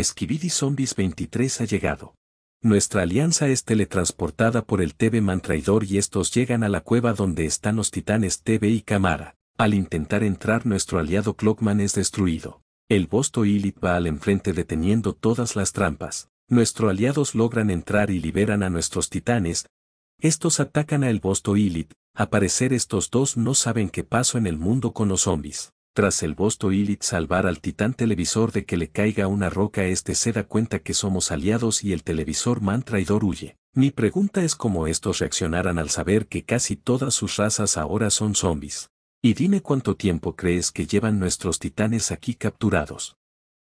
Esquividi Zombies 23 ha llegado. Nuestra alianza es teletransportada por el TV Man traidor y estos llegan a la cueva donde están los titanes TV y Camara. Al intentar entrar nuestro aliado Clockman es destruido. El Bosto Ilit va al enfrente deteniendo todas las trampas. Nuestros aliados logran entrar y liberan a nuestros titanes. Estos atacan a el Bosto Ilit. parecer estos dos no saben qué pasó en el mundo con los zombies. Tras el Bosto Ilith salvar al titán televisor de que le caiga una roca, este se da cuenta que somos aliados y el televisor man traidor huye. Mi pregunta es cómo estos reaccionarán al saber que casi todas sus razas ahora son zombies. Y dime cuánto tiempo crees que llevan nuestros titanes aquí capturados.